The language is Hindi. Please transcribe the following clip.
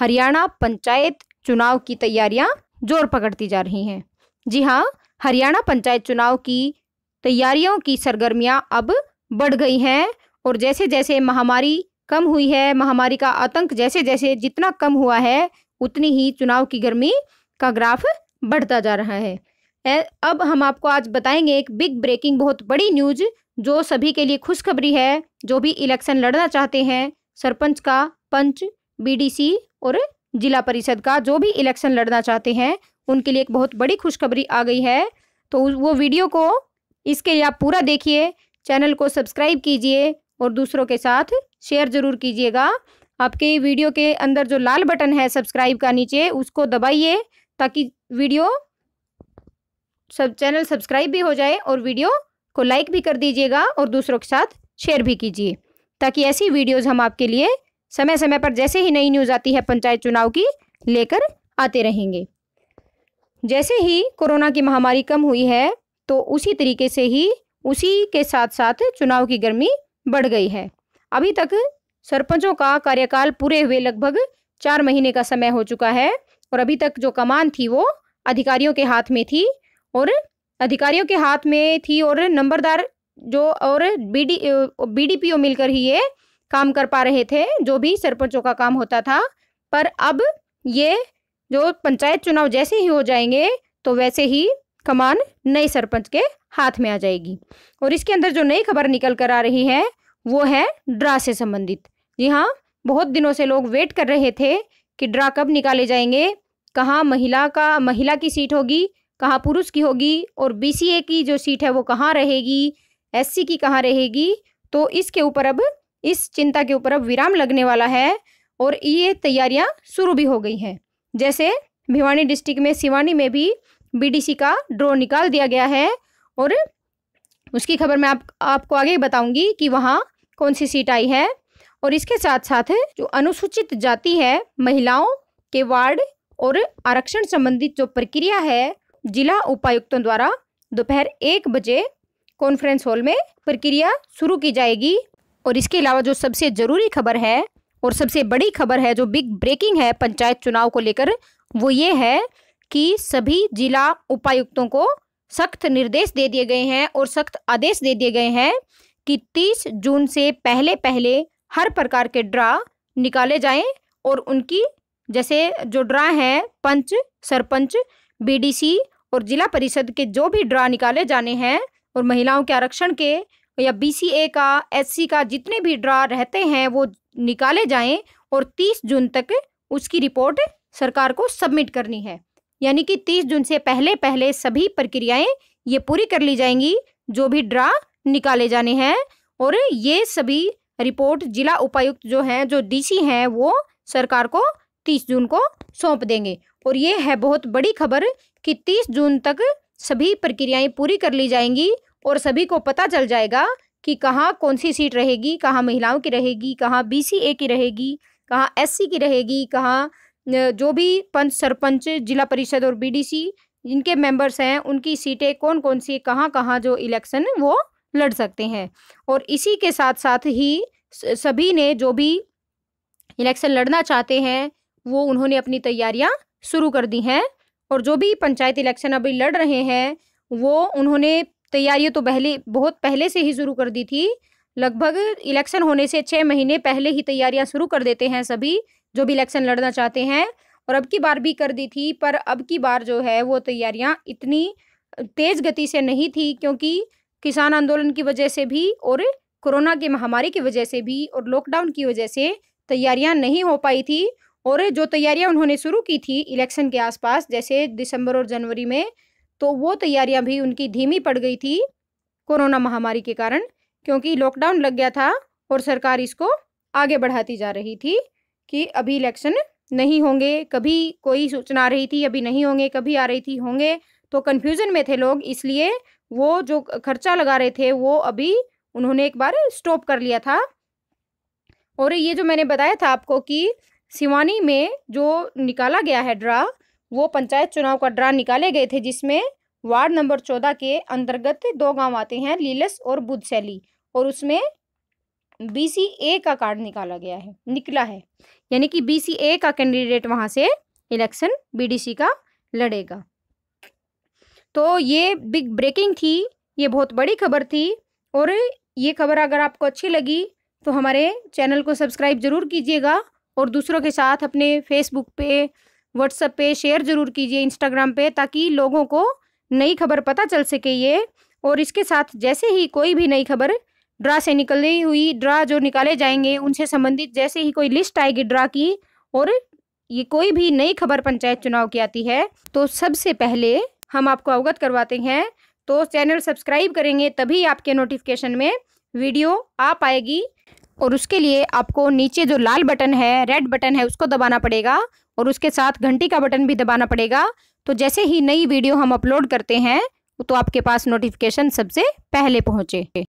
हरियाणा पंचायत चुनाव की तैयारियां जोर पकड़ती जा रही हैं जी हाँ हरियाणा पंचायत चुनाव की तैयारियों की सरगर्मियां अब बढ़ गई हैं और जैसे जैसे महामारी कम हुई है महामारी का आतंक जैसे जैसे जितना कम हुआ है उतनी ही चुनाव की गर्मी का ग्राफ बढ़ता जा रहा है अब हम आपको आज बताएंगे एक बिग ब्रेकिंग बहुत बड़ी न्यूज जो सभी के लिए खुशखबरी है जो भी इलेक्शन लड़ना चाहते हैं सरपंच का पंच बीडीसी और जिला परिषद का जो भी इलेक्शन लड़ना चाहते हैं उनके लिए एक बहुत बड़ी खुशखबरी आ गई है तो वो वीडियो को इसके लिए आप पूरा देखिए चैनल को सब्सक्राइब कीजिए और दूसरों के साथ शेयर ज़रूर कीजिएगा आपके वीडियो के अंदर जो लाल बटन है सब्सक्राइब का नीचे उसको दबाइए ताकि वीडियो सब चैनल सब्सक्राइब भी हो जाए और वीडियो को लाइक भी कर दीजिएगा और दूसरों के साथ शेयर भी कीजिए ताकि ऐसी वीडियोज़ हम आपके लिए समय समय पर जैसे ही नई न्यूज़ आती है पंचायत चुनाव की लेकर आते रहेंगे जैसे ही कोरोना की महामारी कम हुई है तो उसी तरीके से ही उसी के साथ साथ चुनाव की गर्मी बढ़ गई है अभी तक सरपंचों का कार्यकाल पूरे हुए लगभग चार महीने का समय हो चुका है और अभी तक जो कमान थी वो अधिकारियों के हाथ में थी और अधिकारियों के हाथ में थी और नंबरदार जो और बीडी बीडीपीओ मिलकर ही ये काम कर पा रहे थे जो भी सरपंचों का काम होता था पर अब ये जो पंचायत चुनाव जैसे ही हो जाएंगे तो वैसे ही कमान नए सरपंच के हाथ में आ जाएगी और इसके अंदर जो नई खबर निकल कर आ रही है वो है ड्रा से संबंधित जी हाँ बहुत दिनों से लोग वेट कर रहे थे कि ड्रा कब निकाले जाएंगे कहाँ महिला का महिला की सीट होगी कहाँ पुरुष की होगी और बी की जो सीट है वो कहाँ रहेगी एस की कहाँ रहेगी तो इसके ऊपर अब इस चिंता के ऊपर अब विराम लगने वाला है और ये तैयारियां शुरू भी हो गई हैं जैसे भिवानी डिस्ट्रिक्ट में सिवानी में भी बीडीसी का ड्रोन निकाल दिया गया है और उसकी खबर मैं आप आपको आगे बताऊंगी कि वहाँ कौन सी सीट आई है और इसके साथ साथ जो अनुसूचित जाति है महिलाओं के वार्ड और आरक्षण संबंधित जो प्रक्रिया है जिला उपायुक्तों द्वारा दोपहर एक बजे कॉन्फ्रेंस हॉल में प्रक्रिया शुरू की जाएगी और इसके अलावा जो सबसे ज़रूरी खबर है और सबसे बड़ी खबर है जो बिग ब्रेकिंग है पंचायत चुनाव को लेकर वो ये है कि सभी जिला उपायुक्तों को सख्त निर्देश दे दिए गए हैं और सख्त आदेश दे दिए गए हैं कि 30 जून से पहले पहले हर प्रकार के ड्रा निकाले जाएं और उनकी जैसे जो ड्रा हैं पंच सरपंच बीडीसी और जिला परिषद के जो भी ड्रा निकाले जाने हैं और महिलाओं के आरक्षण के या बी का एस का जितने भी ड्रा रहते हैं वो निकाले जाएं और 30 जून तक उसकी रिपोर्ट सरकार को सबमिट करनी है यानी कि 30 जून से पहले पहले सभी प्रक्रियाएं ये पूरी कर ली जाएंगी जो भी ड्रा निकाले जाने हैं और ये सभी रिपोर्ट जिला उपायुक्त जो हैं जो डीसी हैं वो सरकार को 30 जून को सौंप देंगे और ये है बहुत बड़ी खबर कि 30 जून तक सभी प्रक्रियाएं पूरी कर ली जाएंगी और सभी को पता चल जाएगा कि कहाँ कौन सी सीट रहेगी कहाँ महिलाओं की रहेगी कहाँ बी की रहेगी कहाँ एस की रहेगी कहाँ जो भी पंच सरपंच जिला परिषद और बीडीसी जिनके मेंबर्स हैं उनकी सीटें कौन कौन सी कहाँ कहाँ जो इलेक्शन वो लड़ सकते हैं और इसी के साथ साथ ही सभी ने जो भी इलेक्शन लड़ना चाहते हैं वो उन्होंने अपनी तैयारियां शुरू कर दी हैं और जो भी पंचायत इलेक्शन अभी लड़ रहे हैं वो उन्होंने तैयारियां तो पहले बहुत पहले से ही शुरू कर दी थी लगभग इलेक्शन होने से छः महीने पहले ही तैयारियां शुरू कर देते हैं सभी जो भी इलेक्शन लड़ना चाहते हैं और अब की बार भी कर दी थी पर अब की बार जो है वो तैयारियाँ इतनी तेज़ गति से नहीं थी क्योंकि किसान आंदोलन की वजह से भी और कोरोना के महामारी की वजह से भी और लॉकडाउन की वजह से तैयारियां नहीं हो पाई थी और जो तैयारियां उन्होंने शुरू की थी इलेक्शन के आसपास जैसे दिसंबर और जनवरी में तो वो तैयारियां भी उनकी धीमी पड़ गई थी कोरोना महामारी के कारण क्योंकि लॉकडाउन लग गया था और सरकार इसको आगे बढ़ाती जा रही थी कि अभी इलेक्शन नहीं होंगे कभी कोई सूचना आ रही थी अभी नहीं होंगे कभी आ रही थी होंगे तो कन्फ्यूज़न में थे लोग इसलिए वो जो खर्चा लगा रहे थे वो अभी उन्होंने एक बार स्टॉप कर लिया था और ये जो मैंने बताया था आपको कि सिवानी में जो निकाला गया है ड्रा वो पंचायत चुनाव का ड्रा निकाले गए थे जिसमें वार्ड नंबर चौदह के अंतर्गत दो गांव आते हैं लीलस और बुद्धशैली और उसमें बी सी ए का कार्ड निकाला गया है निकला है यानी कि बी सी ए का कैंडिडेट वहां से इलेक्शन बी डी सी का लड़ेगा तो ये बिग ब्रेकिंग थी ये बहुत बड़ी खबर थी और ये खबर अगर आपको अच्छी लगी तो हमारे चैनल को सब्सक्राइब ज़रूर कीजिएगा और दूसरों के साथ अपने फेसबुक पे व्हाट्सएप पे शेयर ज़रूर कीजिए इंस्टाग्राम पे ताकि लोगों को नई खबर पता चल सके ये और इसके साथ जैसे ही कोई भी नई खबर ड्रा से निकली हुई ड्रा जो निकाले जाएंगे उनसे संबंधित जैसे ही कोई लिस्ट आएगी ड्रा की और ये कोई भी नई खबर पंचायत चुनाव की आती है तो सबसे पहले हम आपको अवगत करवाते हैं तो चैनल सब्सक्राइब करेंगे तभी आपके नोटिफिकेशन में वीडियो आ पाएगी और उसके लिए आपको नीचे जो लाल बटन है रेड बटन है उसको दबाना पड़ेगा और उसके साथ घंटी का बटन भी दबाना पड़ेगा तो जैसे ही नई वीडियो हम अपलोड करते हैं तो आपके पास नोटिफिकेशन सबसे पहले पहुँचे